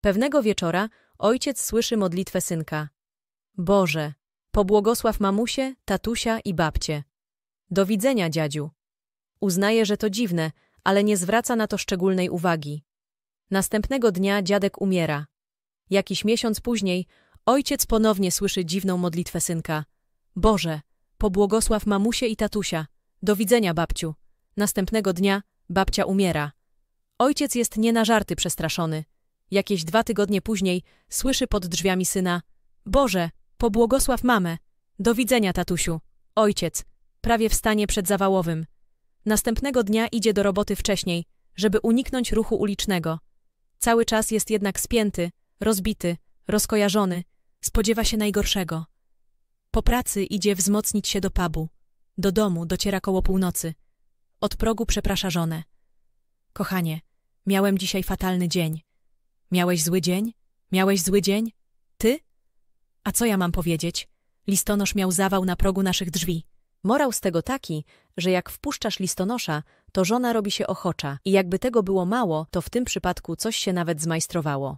Pewnego wieczora ojciec słyszy modlitwę synka. Boże, pobłogosław mamusie, tatusia i babcie. Do widzenia, dziadziu. Uznaje, że to dziwne, ale nie zwraca na to szczególnej uwagi. Następnego dnia dziadek umiera. Jakiś miesiąc później ojciec ponownie słyszy dziwną modlitwę synka. Boże, pobłogosław mamusie i tatusia. Do widzenia, babciu. Następnego dnia babcia umiera. Ojciec jest nie na żarty przestraszony. Jakieś dwa tygodnie później słyszy pod drzwiami syna Boże, pobłogosław mamę. Do widzenia, tatusiu. Ojciec, prawie w stanie przedzawałowym. Następnego dnia idzie do roboty wcześniej, żeby uniknąć ruchu ulicznego. Cały czas jest jednak spięty, rozbity, rozkojarzony, spodziewa się najgorszego. Po pracy idzie wzmocnić się do pubu. Do domu dociera koło północy. Od progu przeprasza żonę. Kochanie, miałem dzisiaj fatalny dzień. Miałeś zły dzień? Miałeś zły dzień? Ty? A co ja mam powiedzieć? Listonosz miał zawał na progu naszych drzwi. Morał z tego taki, że jak wpuszczasz listonosza, to żona robi się ochocza i jakby tego było mało, to w tym przypadku coś się nawet zmajstrowało.